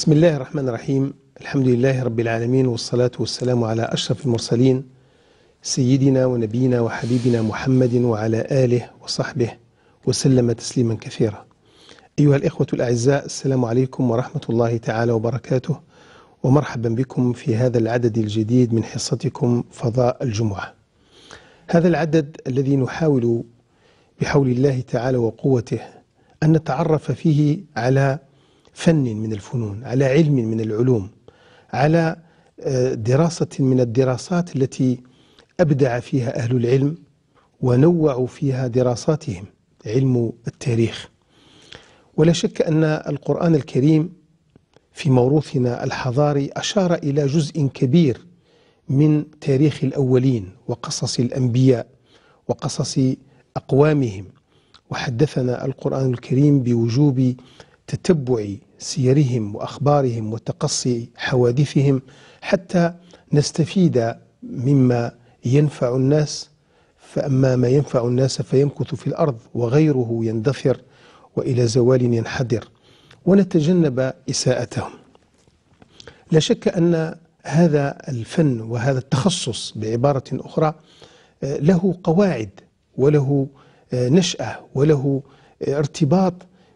بسم الله الرحمن الرحيم الحمد لله رب العالمين والصلاة والسلام على أشرف المرسلين سيدنا ونبينا وحبيبنا محمد وعلى آله وصحبه وسلم تسليما كثيرا أيها الإخوة الأعزاء السلام عليكم ورحمة الله تعالى وبركاته ومرحبا بكم في هذا العدد الجديد من حصتكم فضاء الجمعة هذا العدد الذي نحاول بحول الله تعالى وقوته أن نتعرف فيه على فن من الفنون على علم من العلوم على آه، دراسة من الدراسات التي أبدع فيها أهل العلم ونوعوا فيها دراساتهم علم التاريخ ولا شك أن القرآن الكريم في موروثنا الحضاري أشار إلى جزء كبير من تاريخ الأولين وقصص الأنبياء وقصص أقوامهم وحدثنا القرآن الكريم بوجوب تتبع سيرهم واخبارهم وتقصي حوادثهم حتى نستفيد مما ينفع الناس فاما ما ينفع الناس فيمكث في الارض وغيره يندثر والى زوال ينحدر ونتجنب اساءتهم. لا شك ان هذا الفن وهذا التخصص بعباره اخرى له قواعد وله نشاه وله ارتباط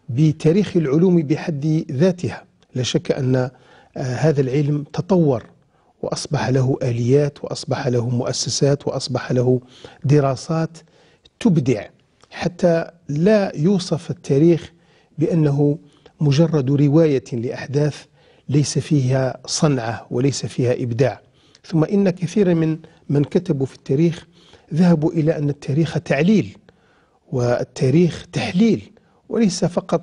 بتاريخ العلوم بحد ذاتها لا شك أن آه، هذا العلم تطور وأصبح له آليات وأصبح له مؤسسات وأصبح له دراسات تبدع حتى لا يوصف التاريخ بأنه مجرد رواية لأحداث ليس فيها صنعة وليس فيها إبداع ثم إن كثيرا من من كتبوا في التاريخ ذهبوا إلى أن التاريخ تعليل والتاريخ تحليل وليس فقط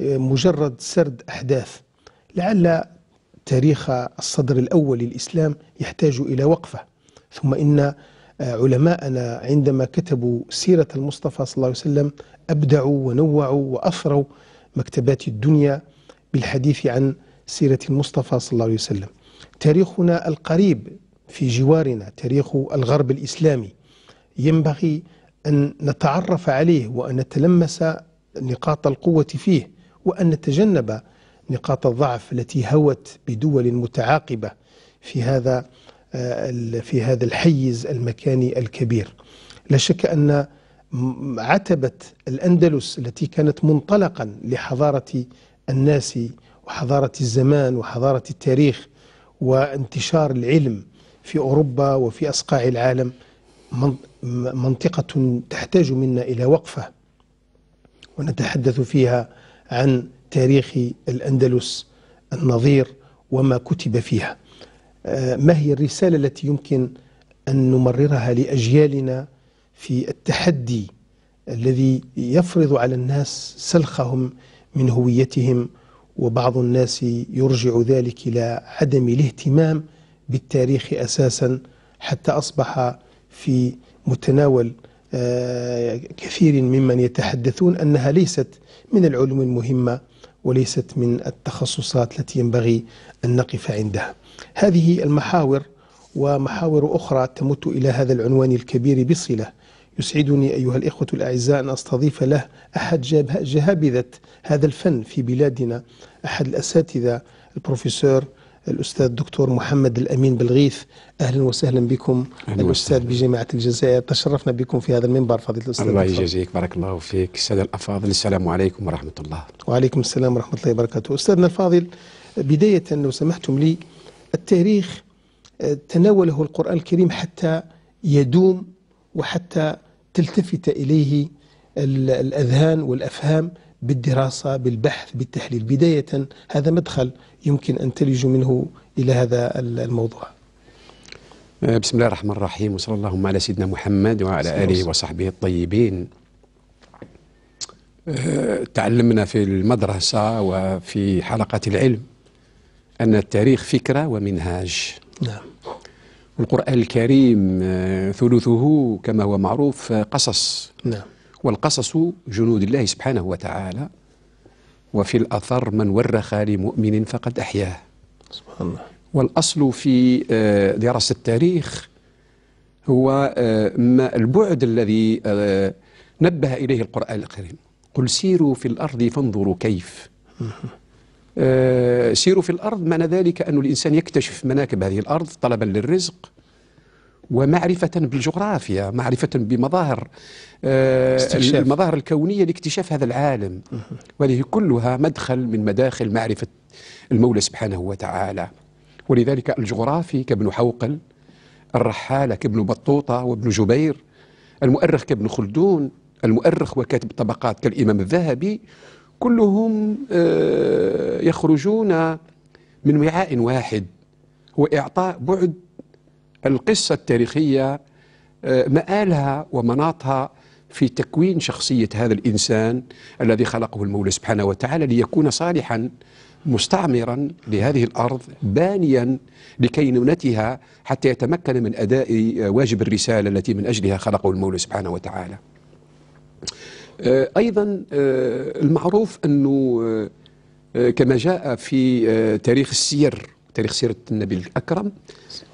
آه، مجرد سرد أحداث لعل تاريخ الصدر الأول للإسلام يحتاج إلى وقفة ثم إن آه، علماءنا عندما كتبوا سيرة المصطفى صلى الله عليه وسلم أبدعوا ونوعوا وأثروا مكتبات الدنيا بالحديث عن سيرة المصطفى صلى الله عليه وسلم تاريخنا القريب في جوارنا تاريخ الغرب الإسلامي ينبغي أن نتعرف عليه وأن نتلمس نقاط القوة فيه وأن نتجنب نقاط الضعف التي هوت بدول متعاقبة في هذا آه، في هذا الحيز المكاني الكبير لا شك أن عتبة الأندلس التي كانت منطلقا لحضارة الناس وحضارة الزمان وحضارة التاريخ وانتشار العلم في أوروبا وفي أصقاع العالم منطقة تحتاج منا إلى وقفة ونتحدث فيها عن تاريخ الأندلس النظير وما كتب فيها آه، ما هي الرسالة التي يمكن أن نمررها لأجيالنا في التحدي الذي يفرض على الناس سلخهم من هويتهم وبعض الناس يرجع ذلك إلى عدم الاهتمام بالتاريخ أساسا حتى أصبح في متناول آه، كثير ممن يتحدثون أنها ليست من العلوم المهمة وليست من التخصصات التي ينبغي أن نقف عندها هذه المحاور ومحاور أخرى تمت إلى هذا العنوان الكبير بصلة يسعدني أيها الإخوة الأعزاء أن أستضيف له أحد جهابذة هذا الفن في بلادنا أحد الأساتذة البروفيسور الأستاذ الدكتور محمد الأمين بالغيث أهلا وسهلا بكم أهلا الأستاذ وسهلا. بجامعة الجزائر تشرفنا بكم في هذا المنبر فضيلة الأستاذ الله يجزيك بارك الله فيك السادة الأفاضل السلام عليكم ورحمة الله وعليكم السلام ورحمة الله وبركاته أستاذنا الفاضل بداية لو سمحتم لي التاريخ آه، تناوله القرآن الكريم حتى يدوم وحتى تلتفت إليه الأذهان والأفهام بالدراسة بالبحث بالتحليل بداية هذا مدخل يمكن أن تلج منه إلى هذا الموضوع آه، بسم الله الرحمن الرحيم وصلى اللهم على سيدنا محمد وعلى آله وصحبه الطيبين آه، تعلمنا في المدرسة وفي حلقة العلم أن التاريخ فكرة ومنهاج نعم والقرآن الكريم آه، ثلثه كما هو معروف قصص نعم والقصص جنود الله سبحانه وتعالى وفي الأثر من ورخ لمؤمن فقد أحياه سبحان الله والأصل في آه، دراسة التاريخ هو آه، ما البعد الذي آه، نبه إليه القرآن الكريم قل سيروا في الأرض فانظروا كيف سيروا في الأرض معنى ذلك أن الإنسان يكتشف مناكب هذه الأرض طلبا للرزق ومعرفة بالجغرافيا معرفة بمظاهر آه، استكشاف. المظاهر الكونية لاكتشاف هذا العالم وهذه كلها مدخل من مداخل معرفة المولى سبحانه وتعالى ولذلك الجغرافي كابن حوقل الرحالة كابن بطوطة وابن جبير المؤرخ كابن خلدون المؤرخ وكاتب الطبقات كالإمام الذهبي كلهم آه، يخرجون من وعاء واحد هو إعطاء بعد القصة التاريخية آه، مآلها ومناطها في تكوين شخصية هذا الإنسان الذي خلقه المولى سبحانه وتعالى ليكون صالحا مستعمرا لهذه الأرض بانيا لكينونتها حتى يتمكن من أداء آه، واجب الرسالة التي من أجلها خلقه المولى سبحانه وتعالى آه، أيضا المعروف أنه كما جاء في تاريخ السير تاريخ سيرة النبي الأكرم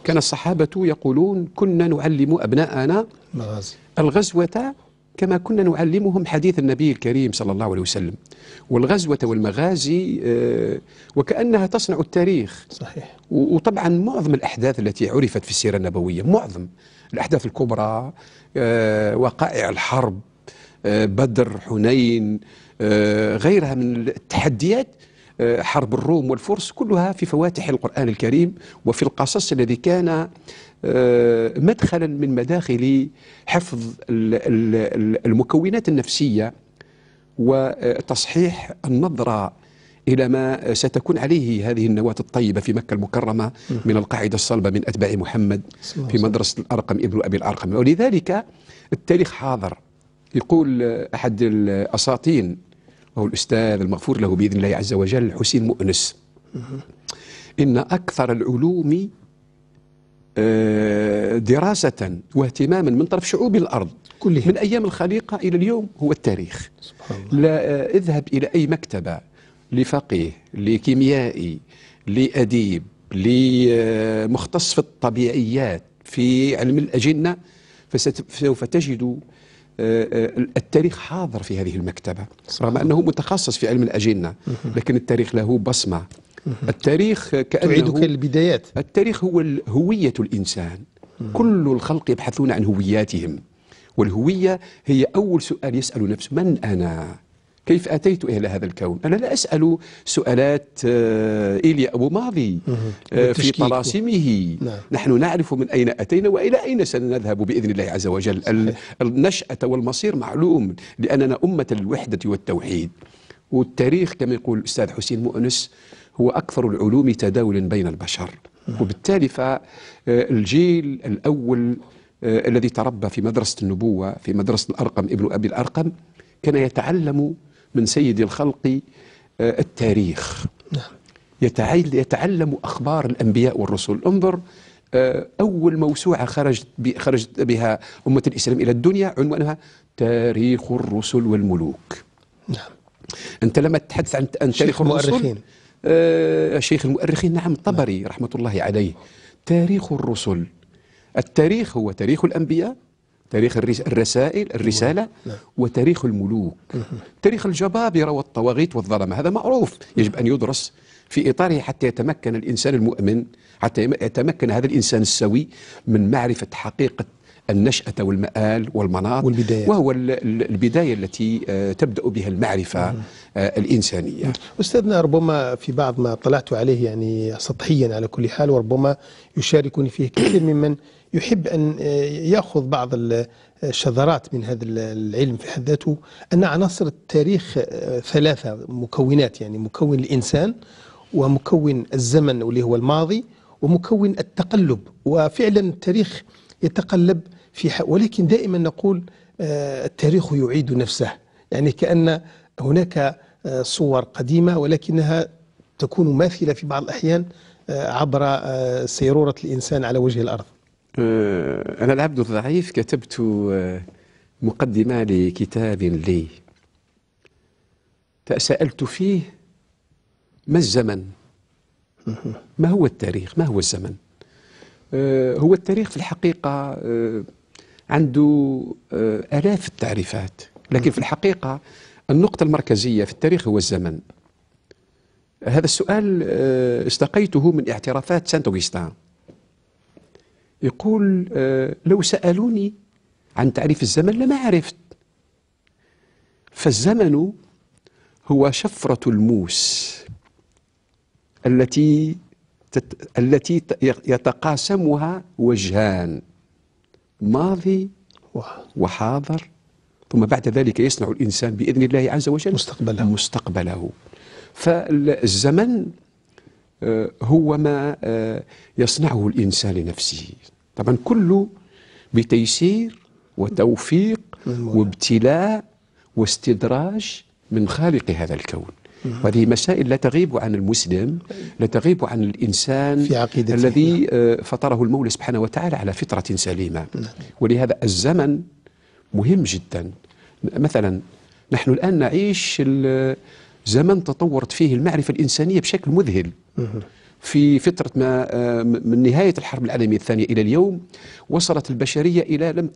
كان الصحابة يقولون كنا نعلم أبناءنا الغزوة كما كنا نعلمهم حديث النبي الكريم صلى الله عليه وسلم والغزوة والمغازي آه، وكأنها تصنع التاريخ صحيح وطبعا معظم الأحداث التي عرفت في السيرة النبوية معظم الأحداث الكبرى آه، وقائع الحرب آه، بدر حنين غيرها من التحديات آه، حرب الروم والفرس كلها في فواتح القرآن الكريم وفي القصص الذي كان آه، مدخلا من مداخل حفظ المكونات النفسية وتصحيح النظرة إلى ما ستكون عليه هذه النواة الطيبة في مكة المكرمة من القاعدة الصلبة من أتباع محمد في مدرسة الأرقم ابن أبي الأرقم ولذلك التاريخ حاضر يقول أحد الأساطين هو الأستاذ المغفور له بإذن الله عز وجل حسين مؤنس إن أكثر العلوم آه، دراسة واهتماما من طرف شعوب الأرض كلها. من أيام الخليقة إلى اليوم هو التاريخ سبحان الله. لا آه، اذهب إلى أي مكتبة لفقيه لكيميائي لأديب لمختص في الطبيعيات في علم الأجنة فسوف تجد آه، آه، التاريخ حاضر في هذه المكتبة صح. رغم أنه متخصص في علم الأجنة لكن التاريخ له بصمة التاريخ كأنه تعيدك البدايات التاريخ هو هوية الإنسان كل الخلق يبحثون عن هوياتهم والهوية هي أول سؤال يسأل نفسه من أنا كيف أتيت إلى هذا الكون أنا لا أسأل سؤالات آه، إيليا أبو ماضي آه، في طلاسمه نعم. نحن نعرف من أين أتينا وإلى أين سنذهب بإذن الله عز وجل النشأة والمصير معلوم لأننا أمة الوحدة والتوحيد والتاريخ كما يقول الأستاذ حسين مؤنس هو أكثر العلوم تداولا بين البشر نعم. وبالتالي فالجيل آه، الأول الذي تربى في مدرسة النبوة في مدرسة الأرقم ابن أبي الأرقم كان يتعلم من سيد الخلق آه، التاريخ نعم. يتعلم أخبار الأنبياء والرسل انظر آه، أول موسوعة خرجت خرجت بها أمة الإسلام إلى الدنيا عنوانها تاريخ الرسل والملوك نعم أنت لما تتحدث عن تاريخ الرسل آه شيخ المؤرخين نعم, نعم. الطبري نعم. رحمة الله عليه تاريخ الرسل التاريخ هو تاريخ الأنبياء تاريخ الرسائل نعم. الرسالة نعم. وتاريخ الملوك تاريخ الجبابرة والطواغيت والظلمة هذا معروف نعم. يجب أن يدرس في إطاره حتى يتمكن الإنسان المؤمن حتى يتمكن هذا الإنسان السوي من معرفة حقيقة النشأة والمآل والمناط والبداية. وهو البداية التي آه، تبدأ بها المعرفة آه، الإنسانية أستاذنا ربما في بعض ما طلعت عليه يعني سطحيا على كل حال وربما يشاركني فيه كثير ممن يحب أن آه، يأخذ بعض الشذرات آه، من هذا العلم في حد ذاته أن عناصر التاريخ آه، ثلاثة مكونات يعني مكون الإنسان ومكون الزمن واللي هو الماضي ومكون التقلب وفعلا التاريخ يتقلب في حق ولكن دائما نقول التاريخ يعيد نفسه يعني كأن هناك صور قديمة ولكنها تكون ماثلة في بعض الأحيان عبر سيرورة الإنسان على وجه الأرض آه، أنا العبد الضعيف كتبت آه، مقدمة لكتاب لي تساءلت فيه ما الزمن ما هو التاريخ ما هو الزمن آه، هو التاريخ في الحقيقة عنده آلاف التعريفات لكن في الحقيقة النقطة المركزية في التاريخ هو الزمن هذا السؤال استقيته من اعترافات سانت أوغستان يقول آه، لو سألوني عن تعريف الزمن لما عرفت فالزمن هو شفرة الموس التي التي يتقاسمها وجهان ماضي وحاضر ثم بعد ذلك يصنع الإنسان بإذن الله عز وجل مستقبله مستقبله فالزمن آه، هو ما آه، يصنعه الإنسان لنفسه طبعا كله بتيسير وتوفيق وابتلاء واستدراج من خالق هذا الكون نعم. وهذه مسائل لا تغيب عن المسلم لا تغيب عن الإنسان في عقيدته الذي آه، فطره المولى سبحانه وتعالى على فطرة سليمة نعم. ولهذا الزمن مهم جدا مثلا نحن الآن نعيش زمن تطورت فيه المعرفة الإنسانية بشكل مذهل في فترة ما آه، من نهاية الحرب العالمية الثانية إلى اليوم وصلت البشرية إلى لم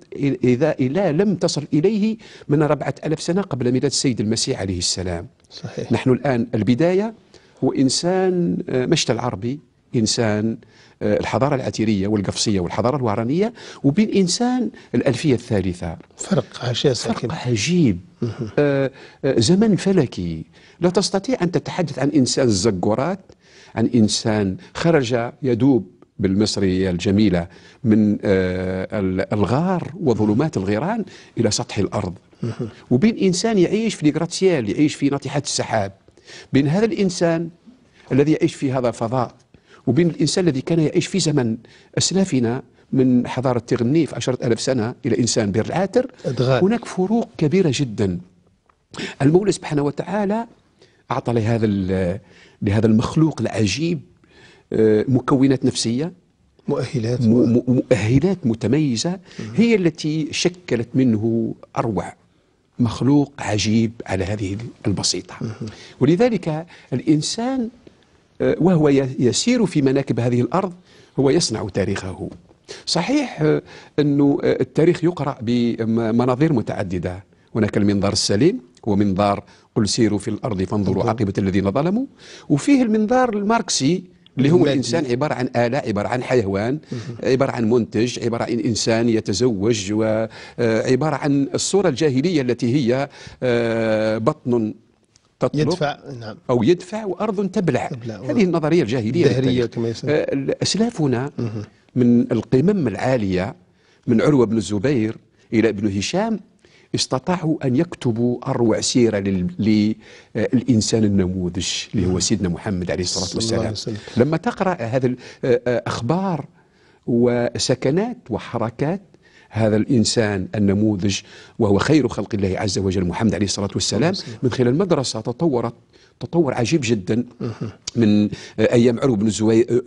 إذا إلى لم تصل إليه من ربعة ألف سنة قبل ميلاد السيد المسيح عليه السلام صحيح. نحن الآن البداية هو إنسان آه، مشتى العربي إنسان آه، الحضارة العتيرية والقفصية والحضارة الوهرانية وبين إنسان الألفية الثالثة فرق عجيب فرق عجيب زمن فلكي لا تستطيع أن تتحدث عن إنسان الزقورات عن إنسان خرج يدوب بالمصرية الجميلة من آه، الغار وظلمات الغيران إلى سطح الأرض وبين إنسان يعيش في الجراتسيال يعيش في ناطحة السحاب بين هذا الإنسان الذي يعيش في هذا الفضاء وبين الإنسان الذي كان يعيش في زمن أسلافنا من حضارة تغني في عشرة ألف سنة إلى إنسان بير العاتر هناك فروق كبيرة جدا المولى سبحانه وتعالى أعطى لهذا لهذا المخلوق العجيب آه، مكونات نفسيه مؤهلات مؤهلات متميزه هي التي شكلت منه اروع مخلوق عجيب على هذه البسيطه ولذلك الانسان آه، وهو يسير في مناكب هذه الارض هو يصنع تاريخه صحيح آه، انه التاريخ يقرا بمناظير متعدده هناك المنظار السليم ومنظار قل سيروا في الارض فانظروا عاقبه الذين ظلموا وفيه المنظار الماركسي اللي هو الانسان عباره عن اله عباره عن حيوان عباره عن منتج عباره عن انسان يتزوج وعباره آه، عن الصوره الجاهليه التي هي آه، بطن تطلب يدفع نعم او يدفع وارض تبلع, تبلع هذه النظريه الجاهليه الدهريه كما يسمى اسلافنا آه، من القمم العاليه من عروه بن الزبير الى ابن هشام استطاعوا أن يكتبوا أروع سيرة للإنسان النموذج اللي هو نعم. سيدنا محمد عليه الصلاة والسلام لما تقرأ هذا آه، آه، أخبار وسكنات وحركات هذا الإنسان النموذج وهو خير خلق الله عز وجل محمد عليه الصلاة والسلام من خلال مدرسة تطورت تطور عجيب جدا من ايام عروه بن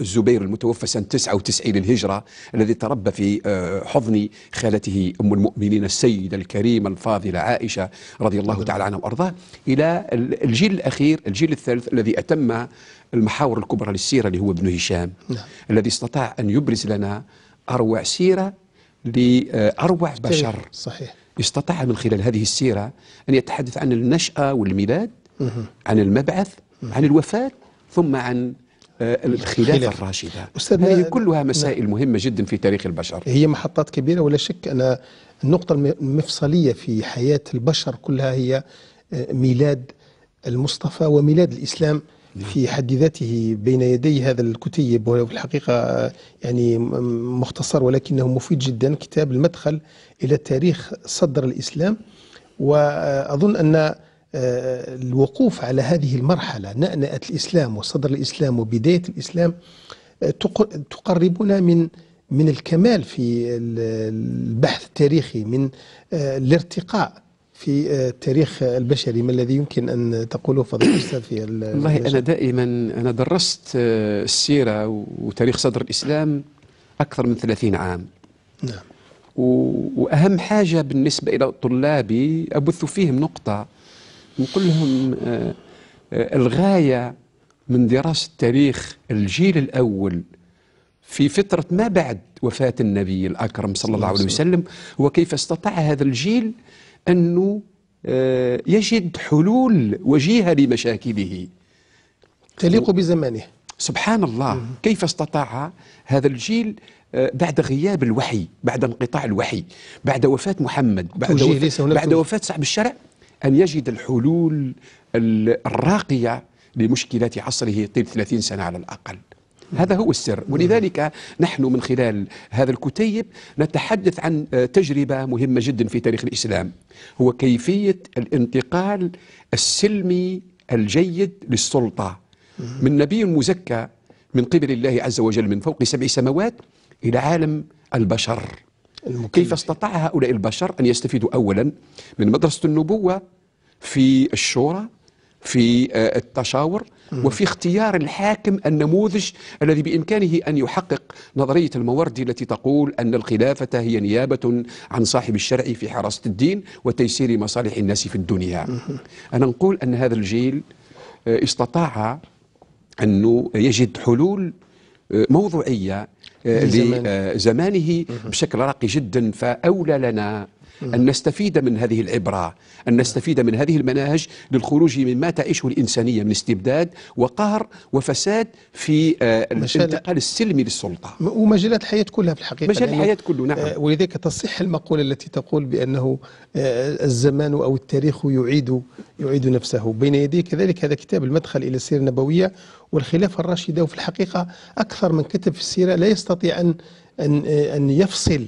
الزبير المتوفى سنه 99 للهجره الذي تربى في آه، حضن خالته ام المؤمنين السيده الكريمه الفاضله عائشه رضي الله تعالى عنها وارضاه الى الجيل الاخير الجيل الثالث الذي اتم المحاور الكبرى للسيره اللي هو ابن هشام نعم. الذي استطاع ان يبرز لنا اروع سيره لاروع بشر صحيح استطاع من خلال هذه السيره ان يتحدث عن النشاه والميلاد عن المبعث عن الوفاة ثم عن آه، الخلافة الراشدة هذه كلها نعم. مسائل مهمة جدا في تاريخ البشر هي محطات كبيرة ولا شك أن النقطة المفصلية في حياة البشر كلها هي آه، ميلاد المصطفى وميلاد الإسلام نعم. في حد ذاته بين يدي هذا الكتيب وهو في الحقيقة آه، يعني مختصر ولكنه مفيد جدا كتاب المدخل إلى تاريخ صدر الإسلام وأظن أن آه، الوقوف على هذه المرحلة نأنأة الإسلام وصدر الإسلام وبداية الإسلام آه، تقربنا من من الكمال في البحث التاريخي من آه، الارتقاء في التاريخ البشري ما الذي يمكن أن تقوله فضيلة الأستاذ في والله أنا دائما أنا درست السيرة وتاريخ صدر الإسلام أكثر من 30 عام نعم وأهم حاجة بالنسبة إلى طلابي أبث فيهم نقطة نقول لهم آه، آه، الغاية من دراسة تاريخ الجيل الأول في فترة ما بعد وفاة النبي الأكرم صلى الله عليه وسلم وكيف استطاع هذا الجيل أنه آه، يجد حلول وجيهة لمشاكله تليق بزمانه سبحان الله كيف استطاع هذا الجيل بعد غياب الوحي بعد انقطاع الوحي بعد وفاة محمد بعد وفاة, بعد وفاة صاحب الشرع أن يجد الحلول الراقية لمشكلات عصره طيب 30 سنة على الأقل هذا هو السر ولذلك نحن من خلال هذا الكتيب نتحدث عن آه، تجربة مهمة جدا في تاريخ الإسلام هو كيفية الانتقال السلمي الجيد للسلطة من نبي مزكى من قبل الله عز وجل من فوق سبع سماوات إلى عالم البشر كيف استطاع هؤلاء البشر أن يستفيدوا أولا من مدرسة النبوة في الشورى في آه، التشاور وفي اختيار الحاكم النموذج الذي بإمكانه أن يحقق نظرية الموردي التي تقول أن الخلافة هي نيابة عن صاحب الشرع في حراسة الدين وتيسير مصالح الناس في الدنيا أنا نقول أن هذا الجيل آه، استطاع أنه يجد حلول آه، موضوعية لزمانه آه، بشكل راقي جدا فأولى لنا أن نستفيد من هذه العبرة أن نستفيد من هذه المناهج للخروج مما تعيشه الإنسانية من استبداد وقهر وفساد في آه، الانتقال السلمي للسلطة ومجالات الحياة كلها في الحقيقة مجال الحياة كله نعم آه، ولذلك تصح المقولة التي تقول بأنه آه، الزمان أو التاريخ يعيد يعيد نفسه بين يدي كذلك هذا كتاب المدخل إلى السيرة النبوية والخلافة الراشدة وفي الحقيقة أكثر من كتب في السيرة لا يستطيع أن أن أن يفصل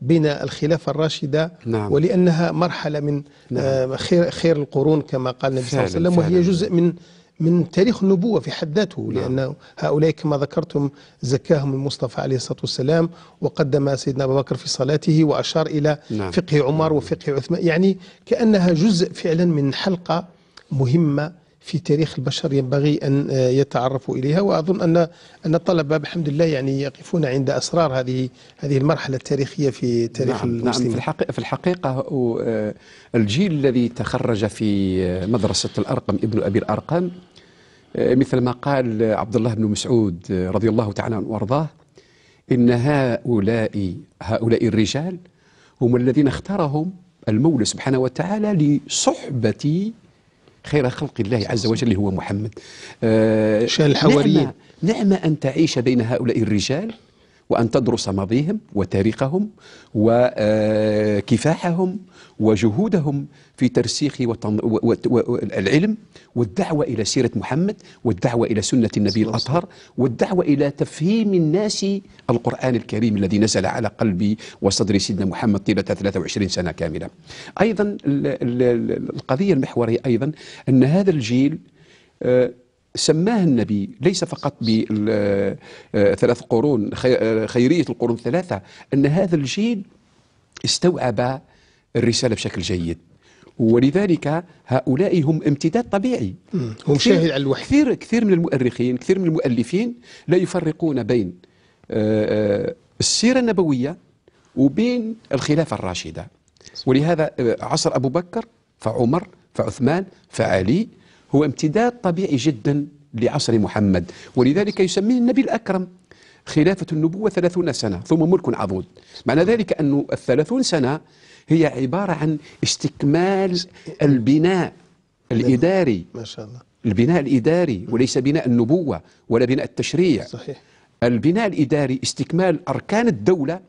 بين الخلافة الراشدة نعم. ولأنها مرحلة من نعم. آه، خير, خير القرون كما قال النبي صلى الله عليه وسلم وهي جزء من من تاريخ النبوة في حد ذاته نعم. لأن هؤلاء كما ذكرتم زكاهم المصطفى عليه الصلاة والسلام وقدم سيدنا أبو بكر في صلاته وأشار إلى نعم. فقه عمر وفقه عثمان يعني كأنها جزء فعلا من حلقة مهمة في تاريخ البشر ينبغي أن آه، يتعرفوا إليها وأظن أن أن الطلبة بحمد الله يعني يقفون عند أسرار هذه هذه المرحلة التاريخية في تاريخ نعم, نعم. المسلمين نعم في الحقيقة, في الحقيقة الجيل الذي تخرج في آه، مدرسة الأرقم ابن أبي الأرقم آه، مثل ما قال عبد الله بن مسعود رضي الله تعالى عنه وارضاه إن هؤلاء هؤلاء الرجال هم الذين اختارهم المولى سبحانه وتعالى لصحبة خير خلق الله عز وجل هو محمد آه، شال الحواريين نعمة أن تعيش بين هؤلاء الرجال وأن تدرس ماضيهم وتاريخهم وكفاحهم وجهودهم في ترسيخ العلم والدعوة إلى سيرة محمد والدعوة إلى سنة النبي الأطهر والدعوة إلى تفهيم الناس القرآن الكريم الذي نزل على قلبي وصدر سيدنا محمد طيلة 23 سنة كاملة أيضا القضية المحورية أيضا أن هذا الجيل آه، سماه النبي ليس فقط بثلاث آه، قرون آه، خيرية القرون الثلاثة أن هذا الجيل استوعب الرسالة بشكل جيد ولذلك هؤلاء هم امتداد طبيعي هم شاهد على الوحي كثير كثير من المؤرخين كثير من المؤلفين لا يفرقون بين آه، السيرة النبوية وبين الخلافة الراشدة ولهذا عصر أبو بكر فعمر فعثمان فعلي هو امتداد طبيعي جدا لعصر محمد ولذلك يسميه النبي الأكرم خلافة النبوة ثلاثون سنة ثم ملك عضود معنى ذلك أن الثلاثون سنة هي عبارة عن استكمال البناء الإداري ما شاء الله البناء الإداري وليس بناء النبوة ولا بناء التشريع صحيح البناء الإداري استكمال أركان الدولة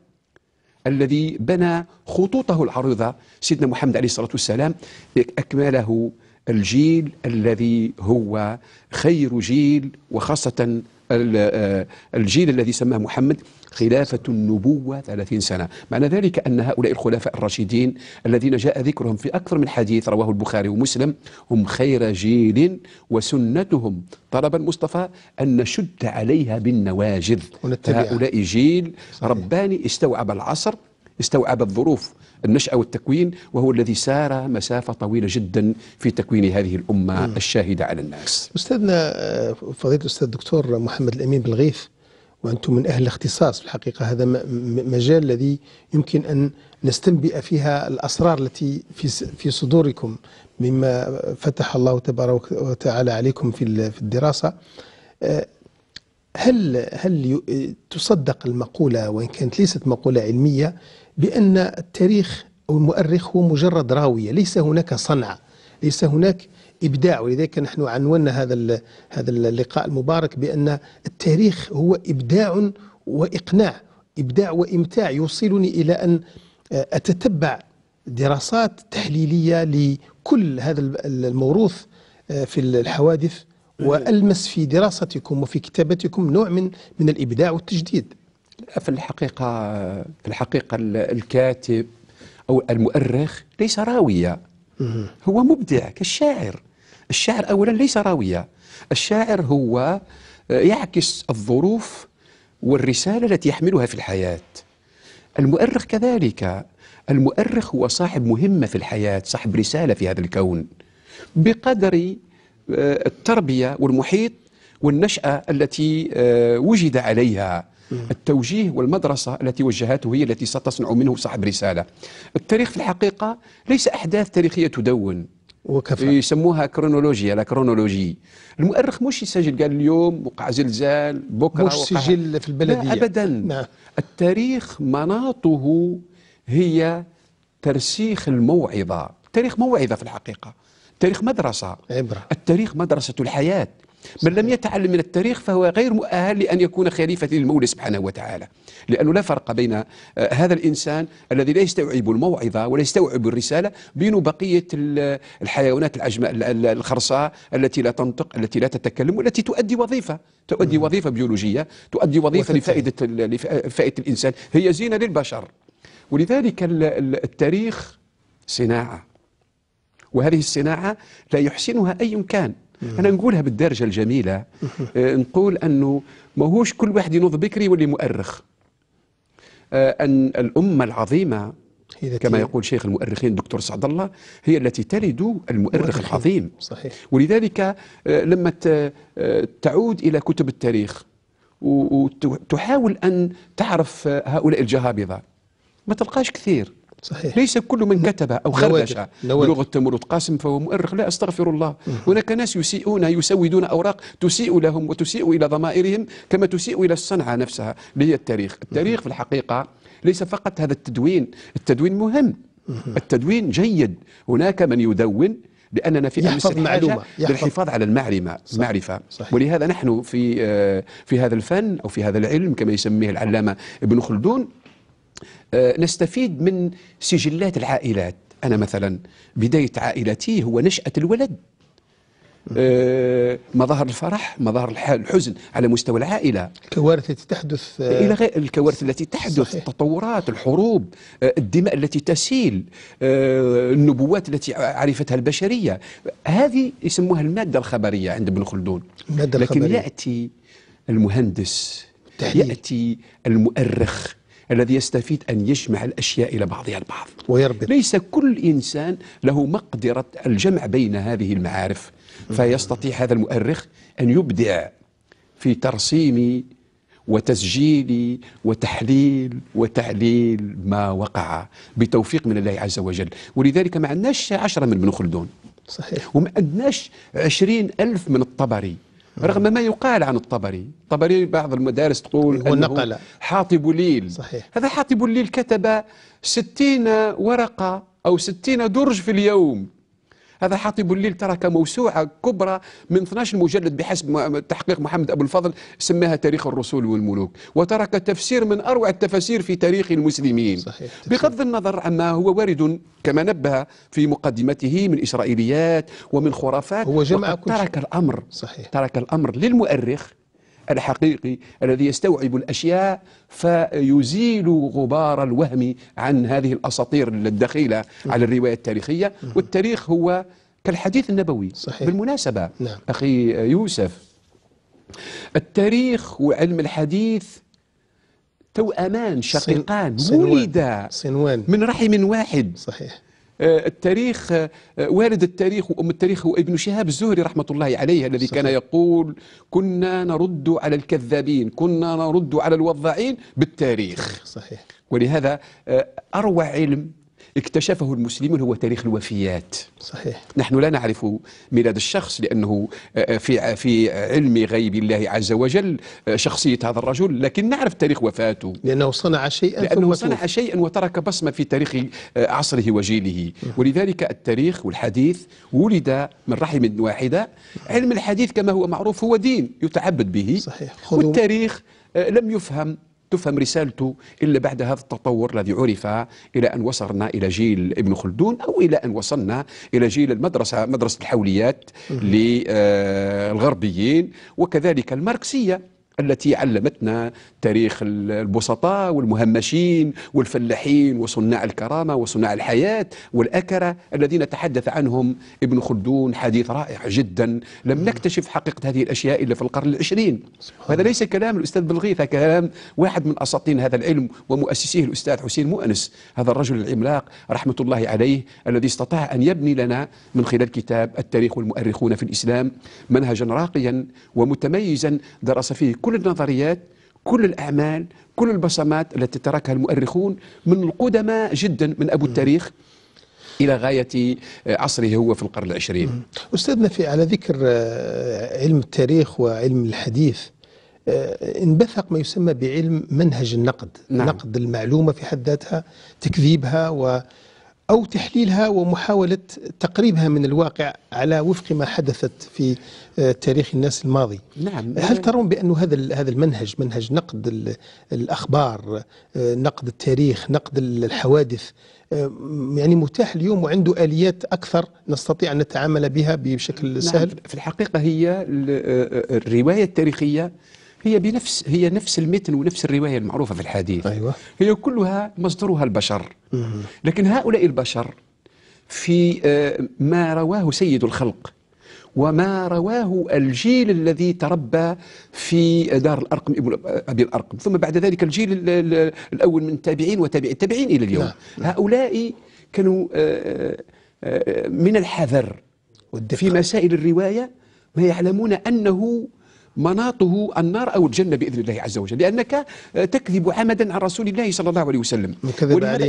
الذي بنى خطوطه العريضة سيدنا محمد عليه الصلاة والسلام أكمله الجيل الذي هو خير جيل وخاصة آه، الجيل الذي سماه محمد خلافة النبوة 30 سنة معنى ذلك أن هؤلاء الخلفاء الراشدين الذين جاء ذكرهم في أكثر من حديث رواه البخاري ومسلم هم خير جيل وسنتهم طلب المصطفى أن نشد عليها بالنواجذ هؤلاء جيل رباني استوعب العصر استوعب الظروف النشأة والتكوين وهو الذي سار مسافة طويلة جدا في تكوين هذه الأمة الشاهدة على الناس أستاذنا آه، فضيلة الأستاذ الدكتور محمد الأمين بالغيث وأنتم من أهل الاختصاص الحقيقة هذا مجال الذي يمكن أن نستنبئ فيها الأسرار التي في صدوركم مما فتح الله تبارك وتعالى عليكم في الدراسة آه، هل هل تصدق المقولة وإن كانت ليست مقولة علمية بأن التاريخ أو المؤرخ هو مجرد راوية ليس هناك صنعة ليس هناك إبداع ولذلك نحن عنونا هذا هذا اللقاء المبارك بأن التاريخ هو إبداع وإقناع إبداع وإمتاع يوصلني إلى أن أتتبع دراسات تحليلية لكل هذا الموروث آه، في الحوادث وألمس في دراستكم وفي كتابتكم نوع من من الإبداع والتجديد في الحقيقة في الحقيقة الكاتب أو المؤرخ ليس راوية هو مبدع كالشاعر الشاعر أولا ليس راوية الشاعر هو يعكس الظروف والرسالة التي يحملها في الحياة المؤرخ كذلك المؤرخ هو صاحب مهمة في الحياة صاحب رسالة في هذا الكون بقدر آه، التربية والمحيط والنشأة التي آه، وجد عليها التوجيه والمدرسة التي وجهته هي التي ستصنع منه صاحب رسالة التاريخ في الحقيقة ليس أحداث تاريخية تدون وكفى يسموها كرونولوجيا لا كرونولوجي المؤرخ مش يسجل قال اليوم وقع زلزال بكره مش سجل في البلديه لا ابدا نعم. التاريخ مناطه هي ترسيخ الموعظه التاريخ موعظه في الحقيقه التاريخ مدرسه عبرة. التاريخ مدرسه الحياه من لم يتعلم من التاريخ فهو غير مؤهل لأن يكون خليفة للمولى سبحانه وتعالى لأنه لا فرق بين آه، هذا الإنسان الذي لا يستوعب الموعظة ولا يستوعب الرسالة بين بقية الحيوانات العجماء الخرصاء التي لا تنطق التي لا تتكلم والتي تؤدي وظيفة تؤدي وظيفة بيولوجية تؤدي وظيفة لفائدة, لفائدة الإنسان هي زينة للبشر ولذلك التاريخ صناعة وهذه الصناعة لا يحسنها أي كان انا نقولها بالدارجه الجميله آه، نقول انه ماهوش كل واحد ينوض بكري يولي مؤرخ آه، ان الامه العظيمه كما يقول شيخ المؤرخين دكتور سعد الله هي التي تلد المؤرخ العظيم صحيح. ولذلك آه، لما تعود إلى كتب التاريخ وتحاول أن تعرف هؤلاء الجهابذة ما تلقاش كثير صحيح. ليس كل من كتب أو خرج بلغة تمرد قاسم فهو مؤرخ لا أستغفر الله هناك ناس يسيئون يسودون أوراق تسيء لهم وتسيء إلى ضمائرهم كما تسيء إلى الصنعة نفسها اللي هي التاريخ التاريخ في الحقيقة ليس فقط هذا التدوين التدوين مهم التدوين جيد هناك من يدون لاننا في امس المعلومه للحفاظ على المعلمه صح المعرفه صحيح. ولهذا نحن في آه، في هذا الفن او في هذا العلم كما يسميه العلامه ابن خلدون آه، نستفيد من سجلات العائلات أنا مثلا بداية عائلتي هو نشأة الولد آه، مظاهر الفرح مظاهر الحزن على مستوى العائلة الكوارث التي تحدث آه، إلى غير الكوارث التي تحدث صحيح. التطورات الحروب الدماء التي تسيل النبوات التي عرفتها البشرية هذه يسموها المادة الخبرية عند ابن خلدون المادة لكن الخبرية. يأتي المهندس تحليل. يأتي المؤرخ الذي يستفيد أن يجمع الأشياء إلى بعضها البعض ويربط ليس كل إنسان له مقدرة الجمع بين هذه المعارف فيستطيع هذا المؤرخ أن يبدع في ترسيم وتسجيل وتحليل وتعليل ما وقع بتوفيق من الله عز وجل ولذلك ما عندناش عشرة من ابن خلدون صحيح وما عندناش عشرين ألف من الطبري رغم ما يقال عن الطبري الطبري بعض المدارس تقول هو نقل حاطب الليل هذا حاطب الليل كتب ستين ورقة أو ستين درج في اليوم هذا حاطب الليل ترك موسوعة كبرى من 12 مجلد بحسب تحقيق محمد أبو الفضل سماها تاريخ الرسول والملوك وترك تفسير من أروع التفاسير في تاريخ المسلمين صحيح. بغض النظر عما هو وارد كما نبه في مقدمته من إسرائيليات ومن خرافات هو جمع كل ترك الأمر صحيح. ترك الأمر للمؤرخ الحقيقي الذي يستوعب الأشياء فيزيل غبار الوهم عن هذه الأساطير الدخيلة نعم. على الرواية التاريخية نعم. والتاريخ هو كالحديث النبوي صحيح. بالمناسبة نعم. أخي يوسف التاريخ وعلم الحديث توأمان شقيقان ولدا من رحم واحد صحيح آه، التاريخ آه، والد التاريخ وام التاريخ هو ابن شهاب الزهري رحمه الله عليه الذي صحيح. كان يقول كنا نرد على الكذابين كنا نرد على الوضاعين بالتاريخ صحيح ولهذا آه، اروع علم اكتشفه المسلمون هو تاريخ الوفيات صحيح نحن لا نعرف ميلاد الشخص لأنه آه، آه، في آه، في علم غيب الله عز وجل شخصية هذا الرجل لكن نعرف تاريخ وفاته لأنه صنع شيئا لأنه صنع شيئا وترك بصمة في تاريخ عصره وجيله نعم. ولذلك التاريخ والحديث ولد من رحم واحدة علم الحديث كما هو معروف هو دين يتعبد به صحيح والتاريخ لم يفهم تفهم رسالته إلا بعد هذا التطور الذي عرف إلى أن وصلنا إلى جيل ابن خلدون أو إلى أن وصلنا إلى جيل المدرسة مدرسة الحوليات للغربيين وكذلك الماركسية التي علمتنا تاريخ البسطاء والمهمشين والفلاحين وصناع الكرامة وصناع الحياة والأكرة الذين تحدث عنهم ابن خلدون حديث رائع جدا لم نكتشف حقيقة هذه الأشياء إلا في القرن العشرين هذا ليس كلام الأستاذ بلغيث كلام واحد من أساطين هذا العلم ومؤسسيه الأستاذ حسين مؤنس هذا الرجل العملاق رحمة الله عليه الذي استطاع أن يبني لنا من خلال كتاب التاريخ والمؤرخون في الإسلام منهجا راقيا ومتميزا درس فيه كل كل النظريات كل الأعمال كل البصمات التي تركها المؤرخون من القدماء جدا من أبو التاريخ إلى غاية آه، عصره هو في القرن العشرين أستاذنا في على ذكر آه، علم التاريخ وعلم الحديث آه، انبثق ما يسمى بعلم منهج النقد نعم. نقد المعلومة في حد ذاتها تكذيبها و أو تحليلها ومحاولة تقريبها من الواقع على وفق ما حدثت في آه، تاريخ الناس الماضي نعم هل ترون بأن هذا هذا المنهج منهج نقد الأخبار آه، نقد التاريخ نقد الحوادث آه، يعني متاح اليوم وعنده آليات أكثر نستطيع أن نتعامل بها بشكل نعم في الحقيقة هي الرواية التاريخية هي بنفس هي نفس المتن ونفس الروايه المعروفه في الحديث أيوة. هي كلها مصدرها البشر لكن هؤلاء البشر في آه، ما رواه سيد الخلق وما رواه الجيل الذي تربى في دار الأرقم ابن أبي الأرقم ثم بعد ذلك الجيل الأول من التابعين وتابع التابعين إلى اليوم لا. نعم. هؤلاء كانوا آه، آه، من الحذر في مسائل الرواية ما يعلمون أنه مناطه النار أو الجنة بإذن الله عز وجل لأنك آه، تكذب عمدا عن رسول الله صلى الله عليه وسلم ولهذا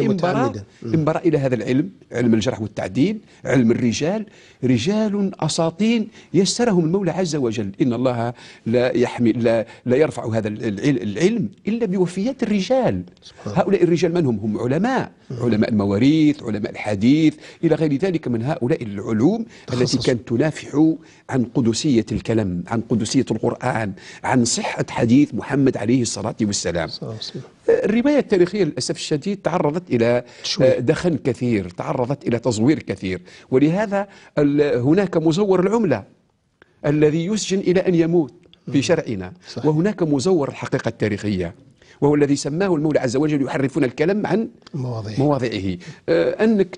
انبرى, إلى هذا العلم علم الجرح والتعديل علم الرجال رجال أساطين يسرهم المولى عز وجل إن الله لا, يحمي لا, لا يرفع هذا العلم إلا بوفيات الرجال هؤلاء الرجال من هم؟ هم علماء علماء المواريث علماء الحديث إلى غير ذلك من هؤلاء العلوم التي كانت تنافح عن قدسية الكلام عن قدسية القرآن القرآن عن صحة حديث محمد عليه الصلاة والسلام آه، الرواية التاريخية للأسف الشديد تعرضت إلى آه، دخن كثير تعرضت إلى تزوير كثير ولهذا هناك مزور العملة الذي يسجن إلى أن يموت في شرعنا وهناك مزور الحقيقة التاريخية وهو الذي سماه المولى عز وجل يحرفون الكلام عن مواضعه, مواضيعه. آه، أنك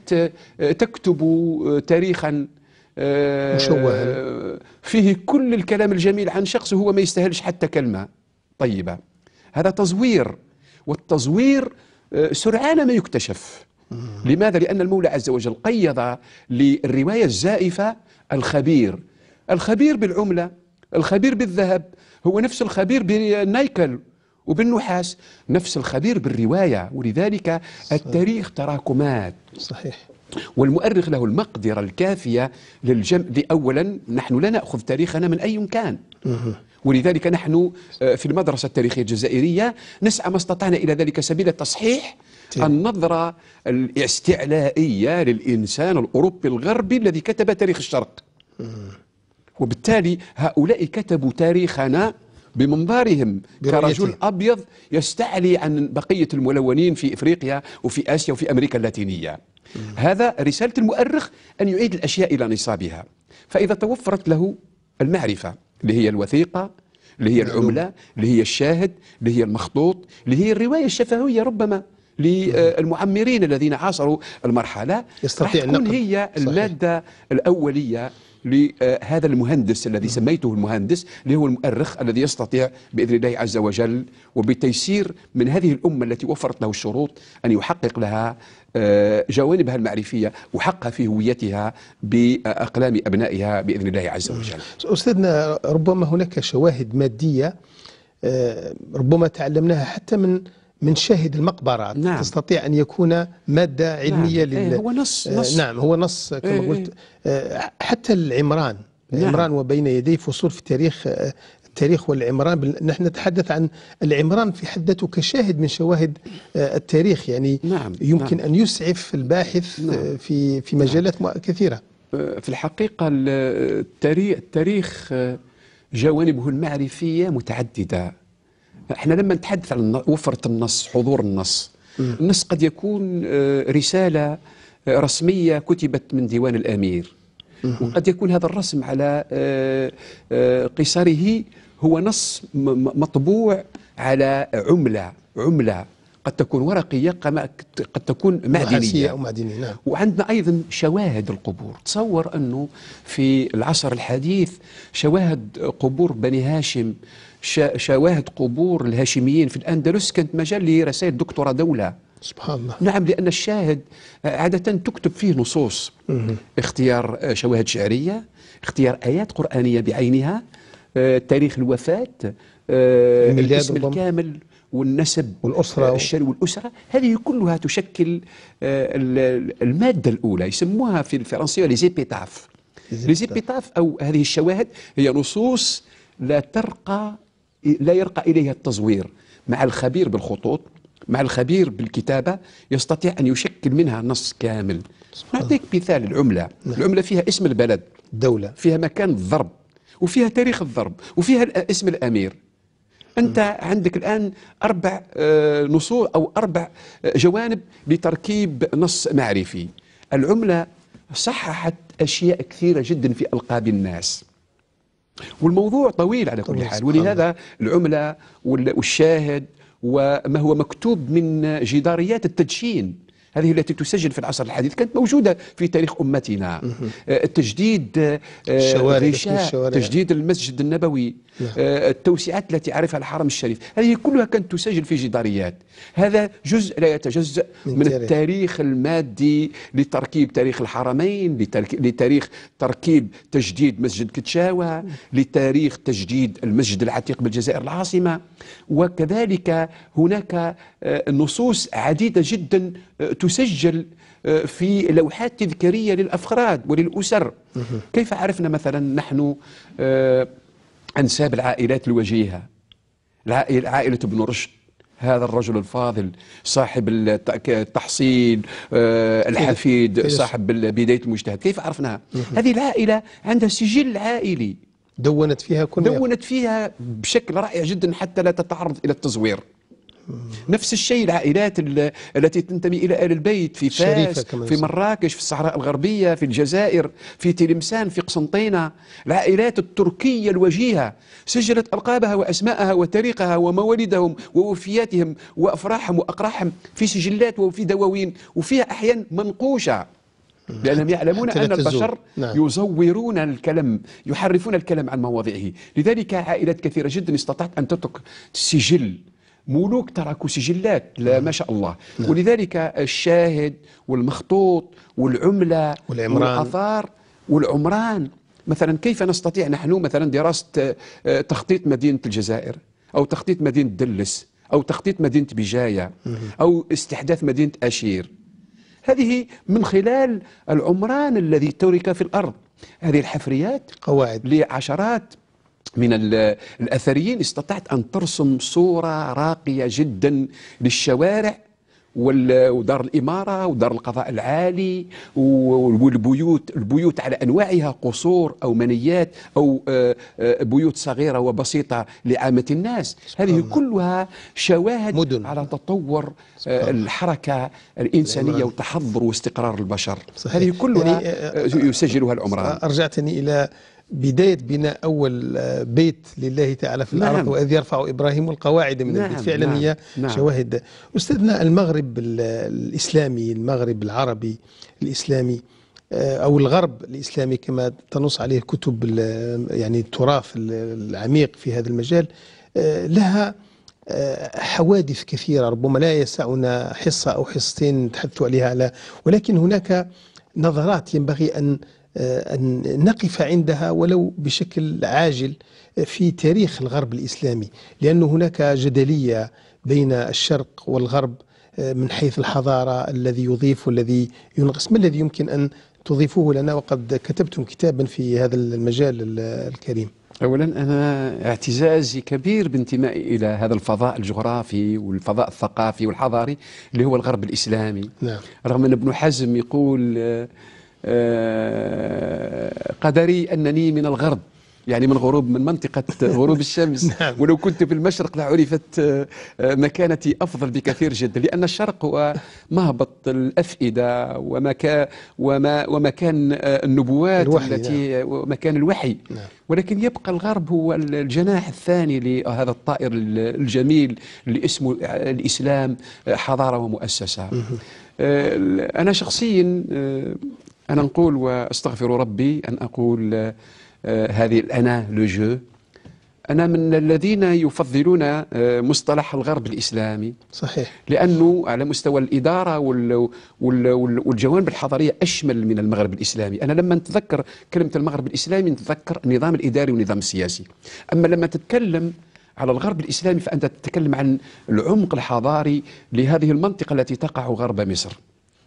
تكتب تاريخا مشوه آه، فيه كل الكلام الجميل عن شخص هو ما يستاهلش حتى كلمة طيبة هذا تزوير والتزوير آه، سرعان ما يكتشف لماذا؟ لأن المولى عز وجل قيض للرواية الزائفة الخبير الخبير بالعملة الخبير بالذهب هو نفس الخبير بالنيكل وبالنحاس نفس الخبير بالرواية ولذلك التاريخ تراكمات صحيح والمؤرخ له المقدرة الكافية للجمع أولا نحن لا نأخذ تاريخنا من أي كان ولذلك نحن آه، في المدرسة التاريخية الجزائرية نسعى ما استطعنا إلى ذلك سبيل تصحيح النظرة الاستعلائية للإنسان الأوروبي الغربي الذي كتب تاريخ الشرق وبالتالي هؤلاء كتبوا تاريخنا بمنظارهم كرجل أبيض يستعلي عن بقية الملونين في إفريقيا وفي آسيا وفي أمريكا اللاتينية هذا رسالة المؤرخ أن يعيد الأشياء إلى نصابها فإذا توفرت له المعرفة اللي هي الوثيقة اللي هي العملة اللي هي الشاهد اللي هي المخطوط اللي هي الرواية الشفهية ربما للمعمرين الذين عاصروا المرحلة يستطيع تكون هي المادة الأولية لهذا آه، المهندس الذي نعم. سميته المهندس اللي هو المؤرخ الذي يستطيع باذن الله عز وجل وبالتيسير من هذه الامه التي وفرت له الشروط ان يحقق لها آه، جوانبها المعرفيه وحقها في هويتها باقلام ابنائها باذن الله عز نعم. وجل. استاذنا ربما هناك شواهد ماديه آه، ربما تعلمناها حتى من من شاهد المقبره نعم. تستطيع أن يكون مادة نعم. علمية نعم. لل... هو نص, آه، نص نعم هو نص إيه، كما ايه قلت آه، حتى العمران نعم. العمران وبين يديه فصول في تاريخ آه، التاريخ والعمران نحن نتحدث عن العمران في حد ذاته كشاهد من شواهد التاريخ يعني نعم. يمكن نعم. أن يسعف الباحث نعم. في في مجالات نعم. كثيرة في الحقيقة التاريخ جوانبه المعرفية متعددة احنا لما نتحدث عن وفره النص حضور النص النص قد يكون آه، رساله آه، رسميه كتبت من ديوان الامير وقد يكون هذا الرسم على آه، قصره هو نص مطبوع على عمله عمله قد تكون ورقيه قد تكون معدنيه أو معدنية نعم وعندنا ايضا شواهد القبور تصور انه في العصر الحديث شواهد قبور بني هاشم شواهد قبور الهاشميين في الأندلس كانت مجال لرسائل دكتورة دولة سبحان الله نعم لأن الشاهد عادة تكتب فيه نصوص مم. اختيار آه، شواهد شعرية اختيار آيات قرآنية بعينها آه، تاريخ الوفاة آه، الاسم الكامل والنسب والأسرة الشر والأسرة هذه كلها تشكل المادة الأولى يسموها في الفرنسية ليزيبيتاف ليزيبيتاف أو هذه الشواهد هي نصوص لا ترقى لا يرقى إليها التزوير مع الخبير بالخطوط مع الخبير بالكتابة يستطيع أن يشكل منها نص كامل نعطيك مثال العملة نعم. العملة فيها اسم البلد دولة فيها مكان الضرب وفيها تاريخ الضرب وفيها اسم الأمير أنت م. عندك الآن أربع آه، نصوص أو أربع آه، جوانب لتركيب نص معرفي العملة صححت أشياء كثيرة جدا في ألقاب الناس والموضوع طويل على كل حال ولهذا العملة والشاهد وما هو مكتوب من جداريات التدشين هذه التي تسجل في العصر الحديث كانت موجودة في تاريخ أمتنا آه، التجديد آه، الشوارع تجديد المسجد النبوي آه، التوسعات التي عرفها الحرم الشريف هذه كلها كانت تسجل في جداريات هذا جزء لا يتجزأ من, من التاريخ المادي لتركيب تاريخ الحرمين لتاريخ تركيب تجديد مسجد كتشاوة لتاريخ تجديد المسجد العتيق بالجزائر العاصمة وكذلك هناك آه، نصوص عديدة جدا آه، تسجل في لوحات تذكارية للأفراد وللأسر mm-hmm. كيف عرفنا مثلا نحن أنساب العائلات الوجيهة العائلة, عائلة ابن رشد هذا الرجل الفاضل صاحب التحصيل آه، الحفيد صاحب بداية المجتهد كيف عرفناها هذه العائلة عندها سجل عائلي دونت فيها كل دونت فيها بشكل رائع جدا حتى لا تتعرض إلى التزوير نفس الشيء العائلات التي تنتمي إلى آل البيت في فاس في مراكش في الصحراء الغربية في الجزائر في تلمسان في قسنطينة العائلات التركية الوجيهة سجلت ألقابها وأسماءها وتاريخها وموالدهم ووفياتهم وأفراحهم وأقراحهم في سجلات وفي دواوين وفيها احيان منقوشة لأنهم يعلمون أن البشر نعم. يزورون الكلام يحرفون الكلام عن مواضعه لذلك عائلات كثيرة جدا استطاعت أن تترك سجل ملوك تركوا سجلات لا ما شاء الله لا. نعم. ولذلك الشاهد والمخطوط والعملة والعمران. والأثار والعمران مثلا كيف نستطيع نحن مثلا دراسة آه، تخطيط مدينة الجزائر أو تخطيط مدينة دلس أو تخطيط مدينة بجاية أو استحداث مدينة أشير هذه من خلال العمران الذي ترك في الأرض هذه الحفريات قواعد لعشرات من الأثريين استطاعت أن ترسم صورة راقية جدا للشوارع ودار الإمارة ودار القضاء العالي والبيوت البيوت على أنواعها قصور أو منيات أو آه، آه، بيوت صغيرة وبسيطة لعامة الناس هذه كلها شواهد مدن. على تطور آه، الحركة الإنسانية وتحضر واستقرار البشر صحيح. هذه كلها يعني يسجلها العمران رجعتني إلى بداية بناء أول آه، بيت لله تعالى في الأرض نعم. وإذ يرفع إبراهيم القواعد من نعم. البيت فعلا نعم. هي نعم. شواهد أستاذنا المغرب الإسلامي المغرب العربي الإسلامي آه، أو الغرب الإسلامي كما تنص عليه كتب يعني التراث العميق في هذا المجال آه، لها حوادث كثيرة ربما لا يسعنا حصة أو حصتين نتحدث عليها على ولكن هناك نظرات ينبغي أن آه، أن نقف عندها ولو بشكل عاجل في تاريخ الغرب الإسلامي لأن هناك جدلية بين الشرق والغرب آه، من حيث الحضارة الذي يضيف والذي ينقص ما الذي يمكن أن تضيفوه لنا وقد كتبتم كتابا في هذا المجال الكريم أولا أنا اعتزازي كبير بانتمائي إلى هذا الفضاء الجغرافي والفضاء الثقافي والحضاري اللي هو الغرب الإسلامي نعم. رغم أن ابن حزم يقول آه، آه، قدري أنني من الغرب يعني من غروب من منطقة غروب الشمس نعم. ولو كنت في المشرق لعرفت آه، آه، مكانتي أفضل بكثير جدا لأن الشرق هو مهبط الأفئدة ومكان وما ومكان النبوات التي نعم. ومكان الوحي نعم. ولكن يبقى الغرب هو الجناح الثاني لهذا الطائر الجميل اللي اسمه الإسلام حضارة ومؤسسة أنا شخصيا أنا نقول وأستغفر ربي أن أقول آه، هذه الأنا لو جو أنا من الذين يفضلون آه، مصطلح الغرب الإسلامي صحيح لأنه على مستوى الإدارة والجوانب الحضارية أشمل من المغرب الإسلامي أنا لما نتذكر كلمة المغرب الإسلامي نتذكر النظام الإداري والنظام السياسي أما لما تتكلم على الغرب الإسلامي فأنت تتكلم عن العمق الحضاري لهذه المنطقة التي تقع غرب مصر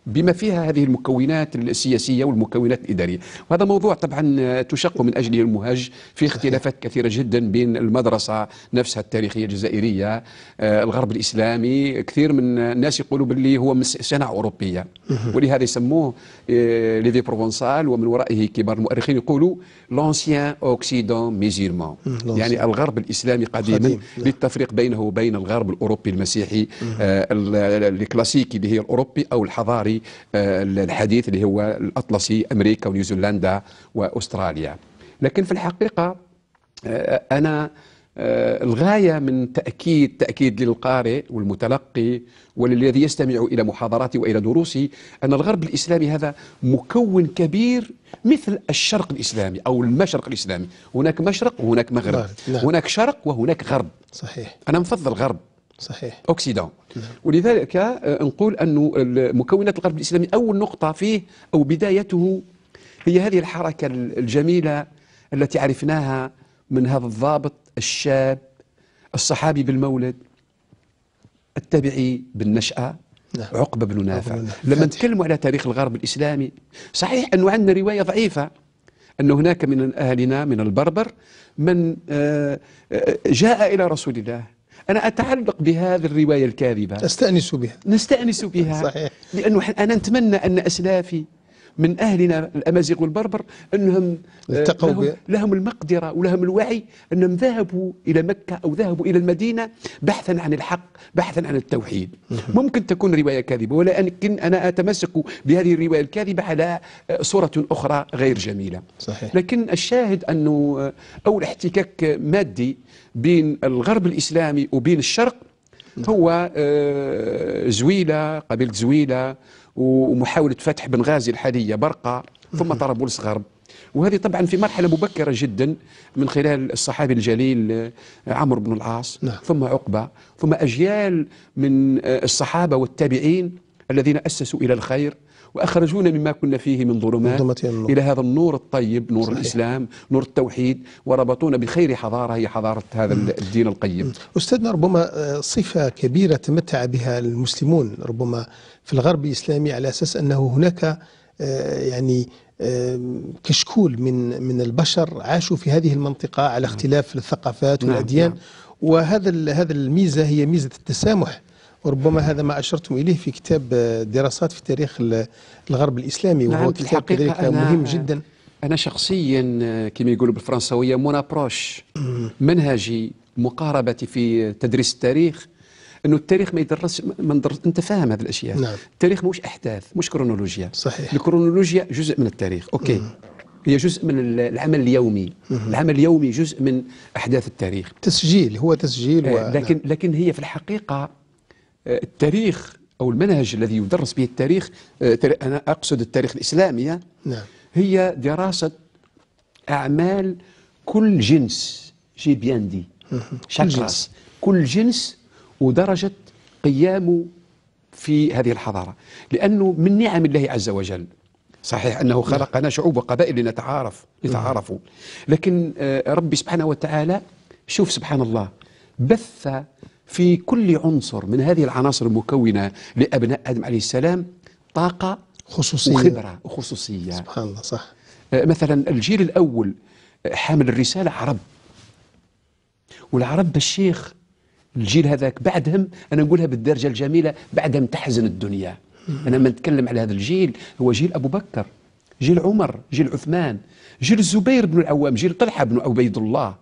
بما فيها هذه المكونات السياسية والمكونات الإدارية وهذا موضوع طبعا تشق من أجله المهاج في اختلافات كثيرة جدا بين المدرسة نفسها التاريخية الجزائرية آه، الغرب الإسلامي كثير من الناس يقولوا باللي هو صناعة أوروبية ولهذا يسموه آه، ليفي بروفونسال ومن ورائه كبار المؤرخين يقولوا لونسيان أوكسيدون ميزيرمون يعني الغرب الإسلامي قديما نعم. للتفريق بينه وبين الغرب الأوروبي المسيحي آه، الكلاسيكي اللي هي الأوروبي أو الحضاري آه، الحديث اللي هو الأطلسي أمريكا ونيوزيلندا وأستراليا لكن في الحقيقة آه، أنا آه، الغاية من تأكيد تأكيد للقارئ والمتلقي وللذي يستمع إلى محاضراتي وإلى دروسي أن الغرب الإسلامي هذا مكون كبير مثل الشرق الإسلامي أو المشرق الإسلامي هناك مشرق وهناك مغرب نعم. نعم. هناك شرق وهناك غرب صحيح أنا مفضل غرب صحيح اوكسيدون ولذلك آه، نقول انه مكونات الغرب الاسلامي اول نقطه فيه او بدايته هي هذه الحركه الجميله التي عرفناها من هذا الضابط الشاب الصحابي بالمولد التابعي بالنشأة نعم. عقبة بن نافع لما نتكلم على تاريخ الغرب الإسلامي صحيح أنه عندنا رواية ضعيفة أن هناك من أهلنا من البربر من آه، آه، جاء إلى رسول الله أنا أتعلق بهذه الرواية الكاذبة أستأنس بها نستأنس بها صحيح لأنه أنا نتمنى أن أسلافي من أهلنا الأمازيغ والبربر أنهم آه، لهم, لهم المقدرة ولهم الوعي أنهم ذهبوا إلى مكة أو ذهبوا إلى المدينة بحثا عن الحق بحثا عن التوحيد ممكن تكون رواية كاذبة ولكن أنا أتمسك بهذه الرواية الكاذبة على آه، صورة أخرى غير جميلة صحيح. لكن الشاهد أنه آه، أول احتكاك مادي بين الغرب الإسلامي وبين الشرق نعم. هو زويلة قبيلة زويلة ومحاولة فتح بنغازي الحالية برقة ثم طرابلس غرب وهذه طبعا في مرحله مبكره جدا من خلال الصحابي الجليل آه، عمرو بن العاص نعم. ثم عقبه ثم اجيال من آه، الصحابه والتابعين الذين اسسوا الى الخير وأخرجونا مما كنا فيه من ظلمات إلى هذا النور الطيب نور صحيح. الإسلام نور التوحيد وربطونا بخير حضارة هي حضارة هذا الدين القيم أستاذنا ربما صفة كبيرة تمتع بها المسلمون ربما في الغرب الإسلامي على أساس أنه هناك آه، يعني آه، كشكول من من البشر عاشوا في هذه المنطقة على نعم. اختلاف الثقافات نعم، والأديان نعم. وهذا هذا الميزة هي ميزة التسامح وربما هذا ما أشرتم إليه في كتاب آه، دراسات في تاريخ الغرب الإسلامي وهو نعم، كتاب كذلك مهم جدا أنا شخصيا آه، كما يقولوا بالفرنسوية مون أبروش منهجي مقاربتي في تدريس التاريخ انه التاريخ ما يدرس ما ندرس انت فاهم هذه الاشياء نعم. التاريخ مش احداث مش كرونولوجيا صحيح الكرونولوجيا جزء من التاريخ اوكي مم. هي جزء من العمل اليومي مم. العمل اليومي جزء من احداث التاريخ تسجيل هو تسجيل و... آه، لكن نعم. لكن هي في الحقيقه آه، التاريخ أو المنهج الذي يدرس به التاريخ آه، أنا أقصد التاريخ الإسلامي آه، نعم. هي دراسة أعمال كل جنس جي بيان دي شاكراس كل جنس ودرجة قيامه في هذه الحضارة لأنه من نعم الله عز وجل صحيح أنه نعم. خلقنا شعوب وقبائل لنتعارف لتعارفوا لكن ربي سبحانه وتعالى شوف سبحان الله بث في كل عنصر من هذه العناصر المكونة لأبناء آدم عليه السلام طاقة خصوصية وخبرة وخصوصية سبحان الله صح آه، مثلا الجيل الأول آه، حامل الرسالة عرب والعرب الشيخ الجيل هذاك بعدهم أنا نقولها بالدرجة الجميلة بعدهم تحزن الدنيا أنا لما نتكلم على هذا الجيل هو جيل أبو بكر جيل عمر جيل عثمان جيل الزبير بن العوام جيل طلحة بن عبيد الله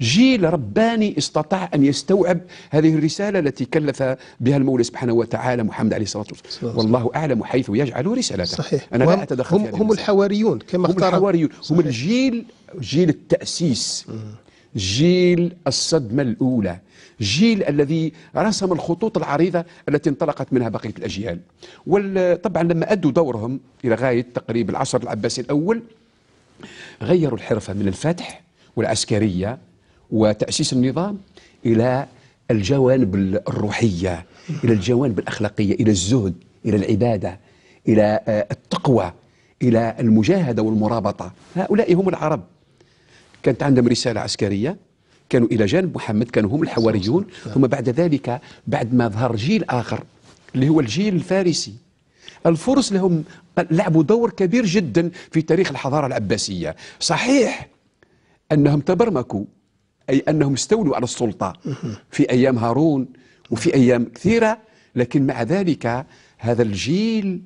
جيل رباني استطاع أن يستوعب هذه الرسالة التي كلف بها المولى سبحانه وتعالى محمد عليه الصلاة والسلام والله أعلم حيث يجعل رسالته صحيح أنا لا أتدخل هم, هم الحواريون كما هم الحواريون صحيح. هم الجيل جيل التأسيس جيل الصدمة الأولى جيل الذي رسم الخطوط العريضة التي انطلقت منها بقية الأجيال وطبعا لما أدوا دورهم إلى غاية تقريب العصر العباسي الأول غيروا الحرفة من الفتح والعسكرية وتأسيس النظام إلى الجوانب الروحية إلى الجوانب الأخلاقية إلى الزهد إلى العبادة إلى آه، التقوى إلى المجاهدة والمرابطة هؤلاء هم العرب كانت عندهم رسالة عسكرية كانوا إلى جانب محمد كانوا هم الحواريون ثم بعد ذلك بعد ما ظهر جيل آخر اللي هو الجيل الفارسي الفرس لهم لعبوا دور كبير جدا في تاريخ الحضارة العباسية صحيح أنهم تبرمكوا أي أنهم استولوا على السلطة في أيام هارون وفي أيام كثيرة لكن مع ذلك هذا الجيل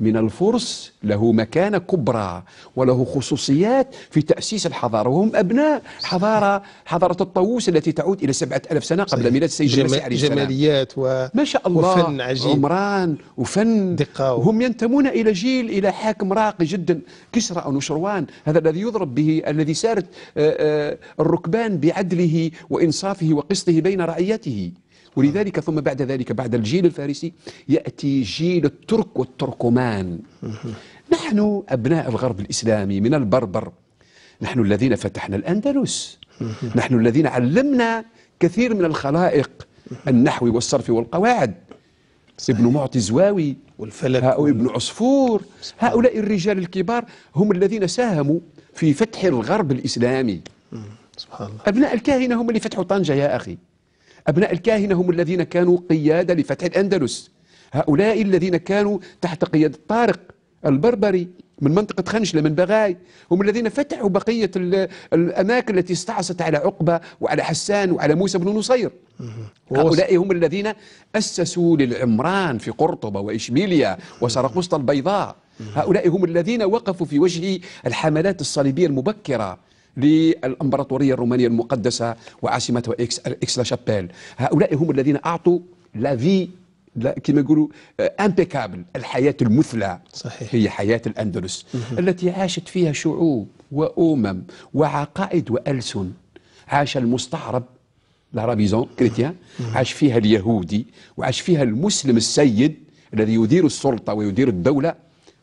من الفرس له مكانة كبرى وله خصوصيات في تأسيس الحضارة وهم أبناء حضارة حضارة الطاووس التي تعود إلى سبعة ألف سنة قبل صحيح. ميلاد السيد جم... المسيح عليه السلام جماليات و... ما شاء الله وفن عجيب عمران وفن دقة و... ينتمون إلى جيل إلى حاكم راقي جدا كسرى أو نشروان هذا الذي يضرب به الذي سارت آه، آه، الركبان بعدله وإنصافه وقسطه بين رعيته ولذلك ثم بعد ذلك بعد الجيل الفارسي يأتي جيل الترك والتركمان نحن أبناء الغرب الإسلامي من البربر نحن الذين فتحنا الأندلس نحن الذين علمنا كثير من الخلائق النحو والصرف والقواعد صحيح. ابن معطي زواوي والفلك هؤلاء ابن عصفور هؤلاء الرجال الكبار هم الذين ساهموا في فتح الغرب الإسلامي سبحان الله أبناء الكاهنة هم اللي فتحوا طنجة يا أخي أبناء الكاهنة هم الذين كانوا قيادة لفتح الأندلس هؤلاء الذين كانوا تحت قيادة طارق البربري من منطقة خنشلة من بغاي هم الذين فتحوا بقية الأماكن التي استعصت على عقبة وعلى حسان وعلى موسى بن نصير هؤلاء هم الذين أسسوا للعمران في قرطبة وإشبيلية وسرقسطة البيضاء هؤلاء هم الذين وقفوا في وجه الحملات الصليبية المبكرة للامبراطوريه الرومانيه المقدسه وعاصمتها اكس اكس لا شابيل هؤلاء هم الذين اعطوا لا في لا كما يقولوا امبيكابل آه، الحياه المثلى صحيح. هي حياه الاندلس مه. التي عاشت فيها شعوب وامم وعقائد والسن عاش المستعرب لارابيزون كريتيان عاش فيها اليهودي وعاش فيها المسلم السيد الذي يدير السلطه ويدير الدوله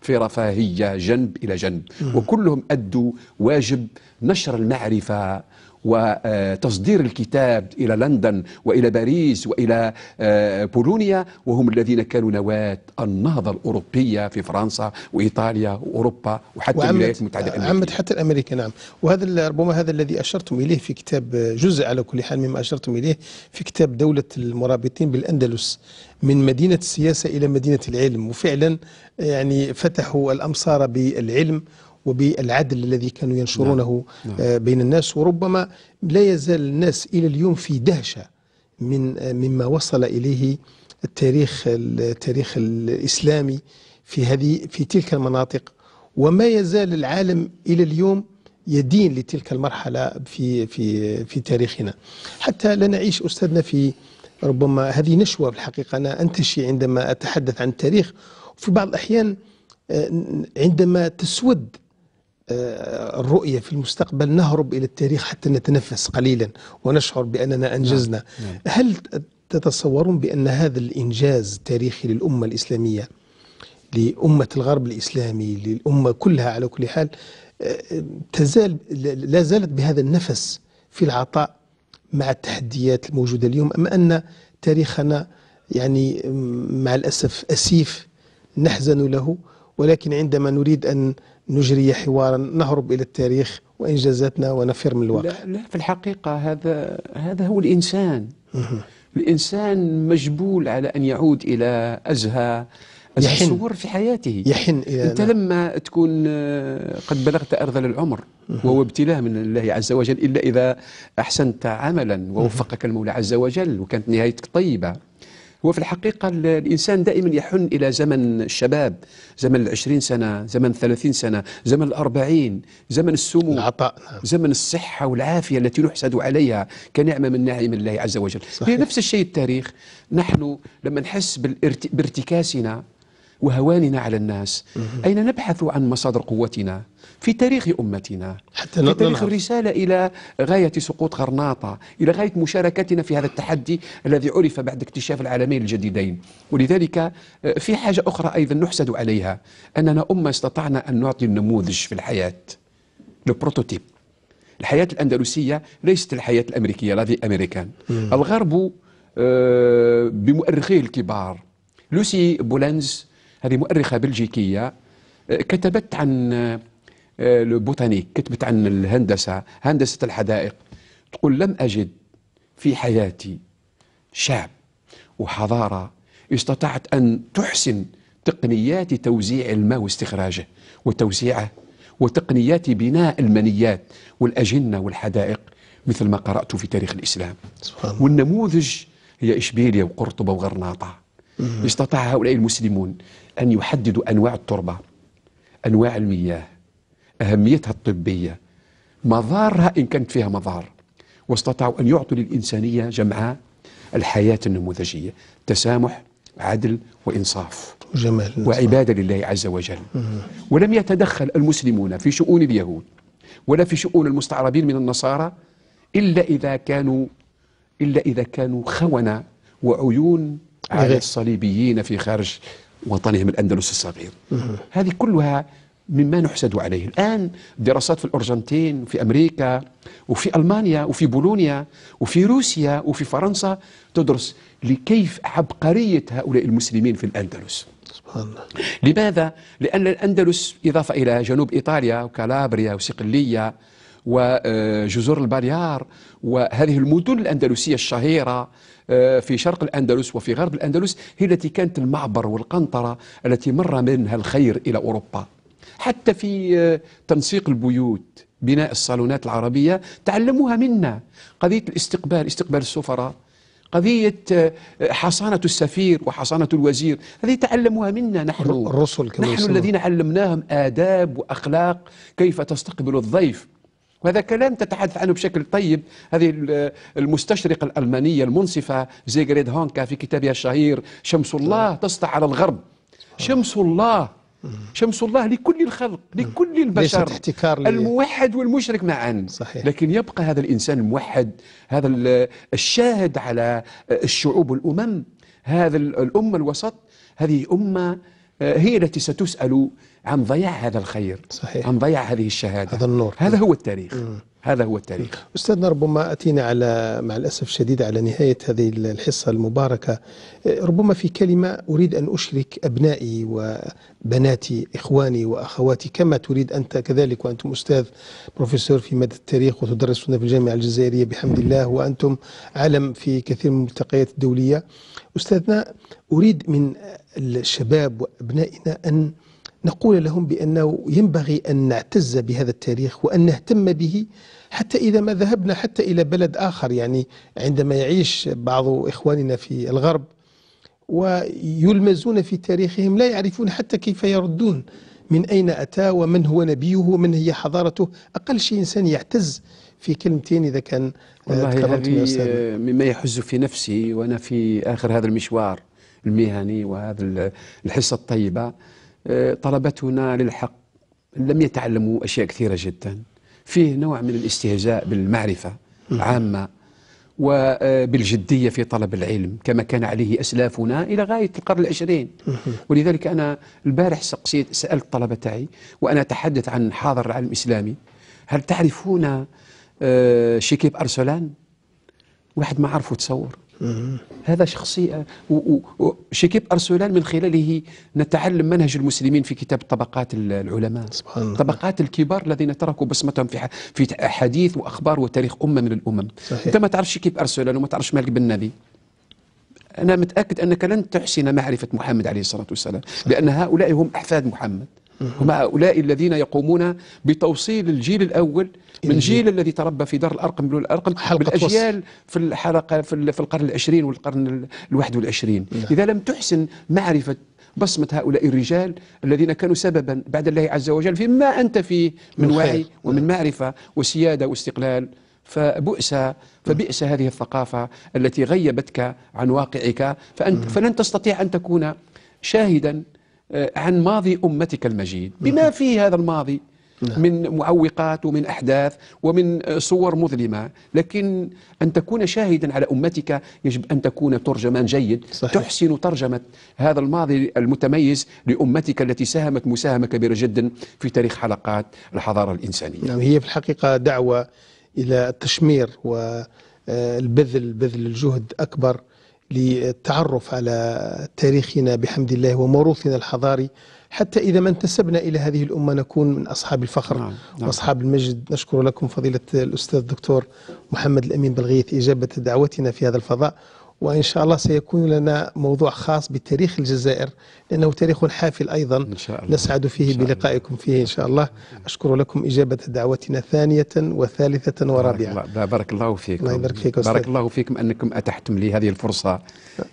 في رفاهية جنب إلى جنب وكلهم أدوا واجب نشر المعرفة وتصدير الكتاب إلى لندن وإلى باريس وإلى آه، بولونيا وهم الذين كانوا نواة النهضة الأوروبية في فرنسا وإيطاليا وأوروبا وحتى الولايات المتحدة آه، الأمريكية عمت حتى الأمريكا نعم وهذا ربما هذا الذي أشرتم إليه في كتاب جزء على كل حال مما أشرتم إليه في كتاب دولة المرابطين بالأندلس من مدينة السياسة إلى مدينة العلم وفعلا يعني فتحوا الأمصار بالعلم وبالعدل الذي كانوا نعم، ينشرونه نعم. آه، بين الناس وربما لا يزال الناس إلى اليوم في دهشة من آه، مما وصل إليه التاريخ التاريخ الإسلامي في هذه في تلك المناطق وما يزال العالم إلى اليوم يدين لتلك المرحلة في في في تاريخنا حتى لا نعيش أستاذنا في ربما هذه نشوة بالحقيقة أنا أنتشي عندما أتحدث عن التاريخ في بعض الأحيان آه، عندما تسود آه، الرؤية في المستقبل نهرب إلى التاريخ حتى نتنفس قليلا ونشعر بأننا أنجزنا نعم، نعم. هل تتصورون بأن هذا الإنجاز التاريخي للأمة الإسلامية لأمة الغرب الإسلامي للأمة كلها على كل حال آه، تزال لا زالت بهذا النفس في العطاء مع التحديات الموجودة اليوم أم أن تاريخنا يعني مع الأسف أسيف نحزن له ولكن عندما نريد أن نجري حوارا نهرب إلى التاريخ وإنجازاتنا ونفر من الواقع لا, لا في الحقيقة هذا, هذا هو الإنسان الإنسان مجبول على أن يعود إلى أزهى يحن الصور في حياته يحن إلى أنت لما تكون آه، قد بلغت أرذل العمر وهو ابتلاء من الله عز وجل إلا إذا أحسنت عملا ووفقك المولى عز وجل وكانت نهايتك طيبة هو في الحقيقة الإنسان دائما يحن إلى زمن الشباب زمن العشرين سنة زمن الثلاثين سنة زمن الأربعين زمن السمو العطاء زمن الصحة والعافية التي نحسد عليها كنعمة من نعم الله عز وجل صحيح. هي نفس الشيء التاريخ نحن لما نحس بارتكاسنا وهواننا على الناس أين نبحث عن مصادر قوتنا في تاريخ أمتنا حتى في تاريخ الرسالة إلى غاية سقوط غرناطة إلى غاية مشاركتنا في هذا التحدي الذي عرف بعد اكتشاف العالمين الجديدين ولذلك آه، في حاجة أخرى أيضا نحسد عليها أننا أمة استطعنا أن نعطي النموذج في الحياة البروتوتيب الحياة الأندلسية ليست الحياة الأمريكية لا أمريكان مم. الغرب آه، بمؤرخيه الكبار لوسي بولنز هذه مؤرخة بلجيكية آه، كتبت عن آه، لو بوتانيك كتبت عن الهندسه هندسه الحدائق تقول لم اجد في حياتي شعب وحضاره استطاعت ان تحسن تقنيات توزيع الماء واستخراجه وتوزيعه وتقنيات بناء المنيات والاجنه والحدائق مثل ما قرات في تاريخ الاسلام سبحان الله. والنموذج هي اشبيليه وقرطبه وغرناطه استطاع هؤلاء المسلمون ان يحددوا انواع التربه انواع المياه أهميتها الطبية مضارها إن كانت فيها مضار واستطاعوا أن يعطوا للإنسانية جمعاء الحياة النموذجية تسامح عدل وإنصاف جمال وعبادة لله عز وجل ولم يتدخل المسلمون في شؤون اليهود ولا في شؤون المستعربين من النصارى إلا إذا كانوا إلا إذا كانوا خونة وعيون على إيه. الصليبيين في خارج وطنهم الأندلس الصغير هذه كلها مما نحسد عليه الآن دراسات في الأرجنتين في أمريكا وفي ألمانيا وفي بولونيا وفي روسيا وفي فرنسا تدرس لكيف عبقرية هؤلاء المسلمين في الأندلس سبحان الله لماذا؟ لأن الأندلس إضافة إلى جنوب إيطاليا وكالابريا وصقلية وجزر الباليار وهذه المدن الأندلسية الشهيرة آه، في شرق الأندلس وفي غرب الأندلس هي التي كانت المعبر والقنطرة التي مر منها الخير إلى أوروبا حتى في آه، تنسيق البيوت بناء الصالونات العربية تعلموها منا قضية الاستقبال استقبال السفراء قضية آه، حصانة السفير وحصانة الوزير هذه تعلموها منا نحن الرسل كما نحن الذين علمناهم آداب وأخلاق كيف تستقبل الضيف وهذا كلام تتحدث عنه بشكل طيب هذه المستشرقة الألمانية المنصفة زيغريد هونكا في كتابها الشهير شمس الله تسطع على الغرب شمس الله شمس الله لكل الخلق لكل البشر احتكار الموحد والمشرك معا صحيح. لكن يبقى هذا الإنسان الموحد هذا الشاهد على الشعوب والأمم هذا الأمة الوسط هذه أمة آه، هي التي ستسأل عم ضيع هذا الخير صحيح عم ضيع هذه الشهاده هذا النور هذا هو التاريخ مم. هذا هو التاريخ أستاذنا ربما أتينا على مع الأسف الشديد على نهاية هذه الحصة المباركة إيه، ربما في كلمة أريد أن أشرك أبنائي وبناتي إخواني وأخواتي كما تريد أنت كذلك وأنتم أستاذ بروفيسور في مادة التاريخ وتدرسون في الجامعة الجزائرية بحمد الله وأنتم علم في كثير من الملتقيات الدولية أستاذنا أريد من الشباب وأبنائنا أن نقول لهم بأنه ينبغي أن نعتز بهذا التاريخ وأن نهتم به حتى إذا ما ذهبنا حتى إلى بلد آخر يعني عندما يعيش بعض إخواننا في الغرب ويلمزون في تاريخهم لا يعرفون حتى كيف يردون من أين أتى ومن هو نبيه ومن هي حضارته أقل شيء إنسان يعتز في كلمتين إذا كان آه، تكرمت آه، مما يحز في نفسي وأنا في آخر هذا المشوار المهني وهذا الحصة الطيبة طلبتنا للحق لم يتعلموا أشياء كثيرة جدا فيه نوع من الاستهزاء بالمعرفة عامة وبالجدية في طلب العلم كما كان عليه أسلافنا إلى غاية القرن العشرين ولذلك أنا البارح سقسيت سألت طلبتي تاعي وأنا أتحدث عن حاضر العالم الإسلامي هل تعرفون آه، شيكيب أرسلان واحد ما عرفه تصور هذا شخصية أه، وشيكيب أرسلان من خلاله نتعلم منهج المسلمين في كتاب طبقات العلماء سبحان الله. طبقات الكبار الذين تركوا بصمتهم في في أحاديث وأخبار وتاريخ أمة من الأمم صحيح. أنت ما تعرف شيكيب أرسلان وما تعرفش مالك بن نبي أنا متأكد أنك لن تحسن معرفة محمد عليه الصلاة والسلام صحيح. لأن هؤلاء هم أحفاد محمد هم هؤلاء الذين يقومون بتوصيل الجيل الأول من جيل الذي تربى في دار الأرقم الأرقم بالأجيال في الحلقة في القرن العشرين والقرن الواحد والعشرين نعم. إذا لم تحسن معرفة بصمة هؤلاء الرجال الذين كانوا سببا بعد الله عز وجل فيما أنت فيه من وعي ومن نعم. معرفة وسيادة واستقلال فبؤس فبئس هذه الثقافة التي غيبتك عن واقعك فأنت نعم. فلن تستطيع أن تكون شاهدا آه، عن ماضي أمتك المجيد بما نعم. فيه هذا الماضي نعم. من معوقات ومن أحداث ومن آه، صور مظلمة لكن أن تكون شاهدا على أمتك يجب أن تكون ترجمان جيد صحيح. تحسن ترجمة هذا الماضي المتميز لأمتك التي ساهمت مساهمة كبيرة جدا في تاريخ حلقات الحضارة الإنسانية نعم هي في الحقيقة دعوة إلى التشمير والبذل آه، بذل الجهد أكبر للتعرف على تاريخنا بحمد الله وموروثنا الحضاري حتى إذا ما انتسبنا إلى هذه الأمة نكون من أصحاب الفخر نعم. نعم. وأصحاب المجد نشكر لكم فضيلة الأستاذ الدكتور محمد الأمين بلغيث إجابة دعوتنا في هذا الفضاء وإن شاء الله سيكون لنا موضوع خاص بتاريخ الجزائر لأنه تاريخ حافل أيضا إن شاء الله. نسعد فيه شاء بلقائكم فيه إن شاء الله أشكر لكم إجابة دعوتنا ثانية وثالثة ورابعة بارك الله, بارك الله فيكم الله يبارك فيك أستاذ. بارك الله فيكم أنكم أتحتم لي هذه الفرصة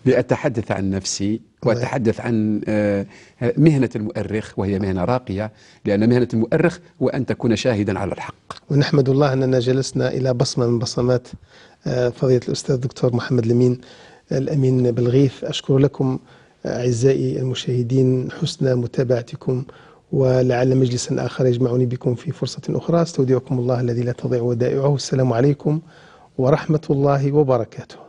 لأتحدث عن نفسي وأتحدث عن آه، مهنة المؤرخ وهي مهنة راقية لأن مهنة المؤرخ هو أن تكون شاهدا على الحق ونحمد الله أننا جلسنا إلى بصمة من بصمات آه، فضيلة الأستاذ الدكتور محمد لمين الأمين بالغيث أشكر لكم أعزائي المشاهدين حسن متابعتكم ولعل مجلسا آخر يجمعني بكم في فرصة أخرى استودعكم الله الذي لا تضيع ودائعه السلام عليكم ورحمة الله وبركاته